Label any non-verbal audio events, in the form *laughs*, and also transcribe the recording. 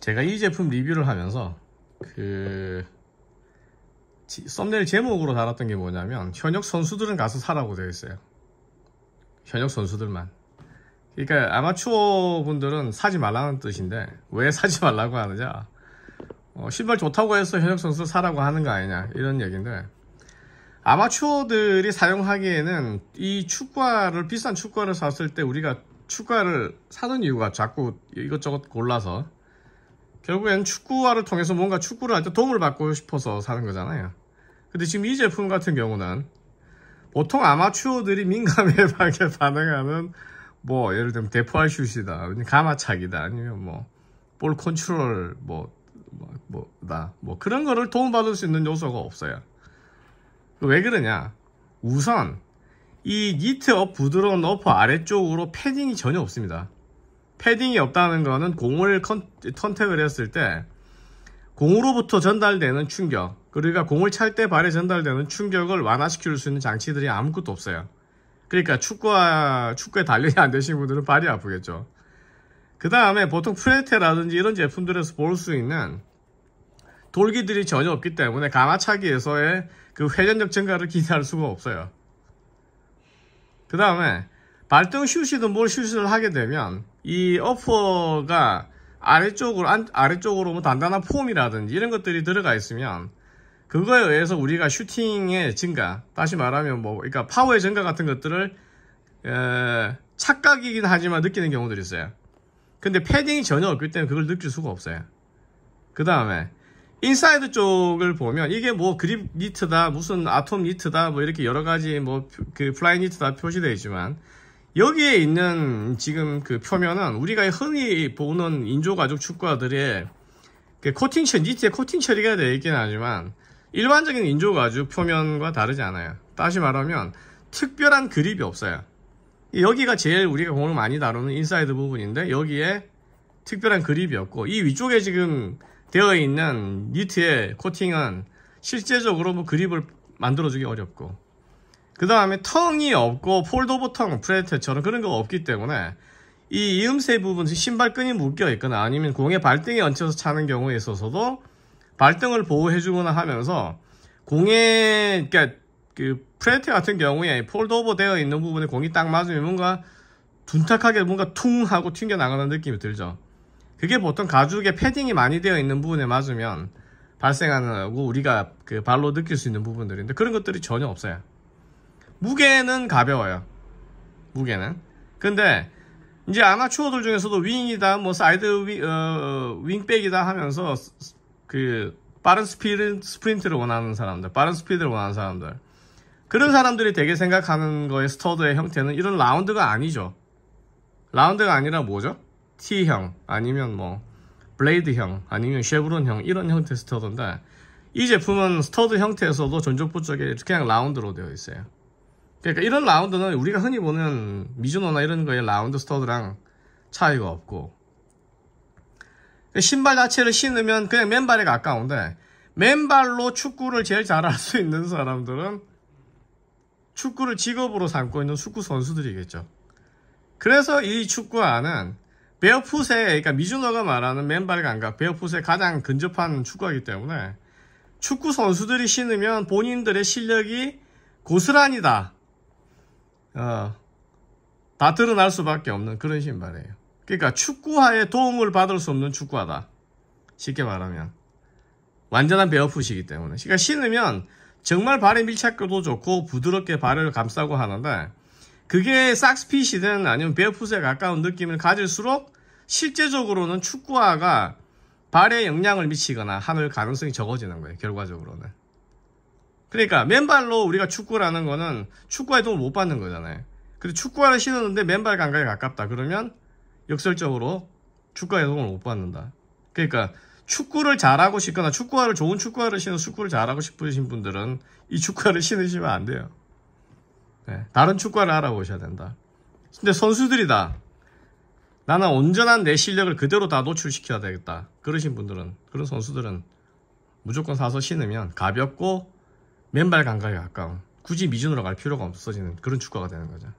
제가 이 제품 리뷰를 하면서 그 지, 썸네일 제목으로 달았던 게 뭐냐면 현역 선수들은 가서 사라고 되어 있어요 현역 선수들만 그러니까 아마추어 분들은 사지 말라는 뜻인데 왜 *laughs* 사지 말라고 하느냐 어, 신발 좋다고 해서 현역 선수 사라고 하는 거 아니냐 이런 얘기인데 아마추어들이 사용하기에는 이 축구화를 비싼 축구화를 샀을 때 우리가 축구화를 사는 이유가 자꾸 이것저것 골라서 결국엔 축구화를 통해서 뭔가 축구를 할 때 도움을 받고 싶어서 사는 거잖아요 근데 지금 이 제품 같은 경우는 보통 아마추어들이 민감하게 *laughs* 반응하는 뭐 예를 들면 대포알 슛이다 가마차기다 아니면 뭐 볼 컨트롤 뭐, 뭐 뭐다 뭐 그런 거를 도움받을 수 있는 요소가 없어요 왜 그러냐 우선 이 니트업 부드러운 어퍼 아래쪽으로 패딩이 전혀 없습니다 패딩이 없다는 거는 공을 컨, 컨택을 했을 때 공으로부터 전달되는 충격 그러니까 공을 찰 때 발에 전달되는 충격을 완화시킬 수 있는 장치들이 아무것도 없어요 그러니까 축구와 축구에 단련이 안 되신 분들은 발이 아프겠죠 그 다음에 보통 프레테라든지 이런 제품들에서 볼 수 있는 돌기들이 전혀 없기 때문에 가화차기에서의그 회전력 증가를 기대할 수가 없어요 그 다음에 발등 슛이든 뭘 슛을 하게 되면 이 어퍼가 아래쪽으로 아래쪽으로 뭐 단단한 폼이라든지 이런 것들이 들어가 있으면 그거에 의해서 우리가 슈팅의 증가 다시 말하면 뭐 그러니까 파워의 증가 같은 것들을 에, 착각이긴 하지만 느끼는 경우들이 있어요 근데 패딩이 전혀 없기 때문에 그걸 느낄 수가 없어요 그 다음에 인사이드 쪽을 보면 이게 뭐 그립 니트다 무슨 아톰 니트다 뭐 이렇게 여러가지 뭐 그 플라이 니트다 표시되어 있지만 여기에 있는 지금 그 표면은 우리가 흔히 보는 인조가죽 축구화들의 그 코팅 처리, 니트에 코팅 처리가 되어 있긴 하지만 일반적인 인조가죽 표면과 다르지 않아요. 다시 말하면 특별한 그립이 없어요. 여기가 제일 우리가 공을 많이 다루는 인사이드 부분인데 여기에 특별한 그립이 없고 이 위쪽에 지금 되어 있는 니트의 코팅은 실제적으로 뭐 그립을 만들어주기 어렵고 그 다음에 텅이 없고 폴더버텅 프레테처럼 그런 거 없기 때문에 이 이음새 부분 신발끈이 묶여 있거나 아니면 공에 발등에 얹혀서 차는 경우에 있어서도 발등을 보호해 주거나 하면서 공에 그러니까 그프레테 같은 경우에 폴더오버 되어 있는 부분에 공이 딱 맞으면 뭔가 둔탁하게 뭔가 퉁 하고 튕겨 나가는 느낌이 들죠 그게 보통 가죽에 패딩이 많이 되어 있는 부분에 맞으면 발생하는 거고 우리가 그 발로 느낄 수 있는 부분들인데 그런 것들이 전혀 없어요 무게는 가벼워요. 무게는. 근데 이제 아마추어들 중에서도 윙이다, 뭐 사이드 윙, 어, 어, 윙백이다 하면서 그 빠른 스피드, 스프린트를 원하는 사람들, 빠른 스피드를 원하는 사람들. 그런 사람들이 되게 생각하는 거의 스터드의 형태는 이런 라운드가 아니죠. 라운드가 아니라 뭐죠? T형 아니면 뭐 블레이드형 아니면 쉐브론형 이런 형태 의 스터드인데 이 제품은 스터드 형태에서도 전족부 쪽에 그냥 라운드로 되어 있어요. 그러니까 이런 라운드는 우리가 흔히 보는 미즈노나 이런 거에 라운드 스토드랑 차이가 없고 신발 자체를 신으면 그냥 맨발에 가까운데 맨발로 축구를 제일 잘할 수 있는 사람들은 축구를 직업으로 삼고 있는 축구 선수들이겠죠. 그래서 이 축구화는 베어풋에 그러니까 미주노가 말하는 맨발 감각 베어풋에 가장 근접한 축구화이기 때문에 축구 선수들이 신으면 본인들의 실력이 고스란히 다 어. 다 드러날 수밖에 없는 그런 신발이에요. 그러니까 축구화에 도움을 받을 수 없는 축구화다. 쉽게 말하면 완전한 베어풋이기 때문에 그러니까 신으면 정말 발의 밀착도 좋고 부드럽게 발을 감싸고 하는데 그게 싹스핏이든 아니면 베어풋에 가까운 느낌을 가질수록 실제적으로는 축구화가 발에 영향을 미치거나 하늘 가능성이 적어지는 거예요. 결과적으로는. 그러니까 맨발로 우리가 축구라는 거는 축구의 도움을 못 받는 거잖아요. 근데 축구화를 신었는데 맨발 감각에 가깝다. 그러면 역설적으로 축구의 화 도움을 못 받는다. 그러니까 축구를 잘하고 싶거나 축구화를 좋은 축구화를 신어 축구를 잘하고 싶으신 분들은 이 축구화를 *laughs* 신으시면 안 돼요. 네, 다른 축구화를 알아보셔야 된다. 근데 선수들이다. 나는 온전한 내 실력을 그대로 다 노출시켜야 되겠다. 그러신 분들은 그런 선수들은 무조건 사서 신으면 가볍고 맨발 강가에 가까운 굳이 미준으로 갈 필요가 없어지는 그런 축구가 되는 거죠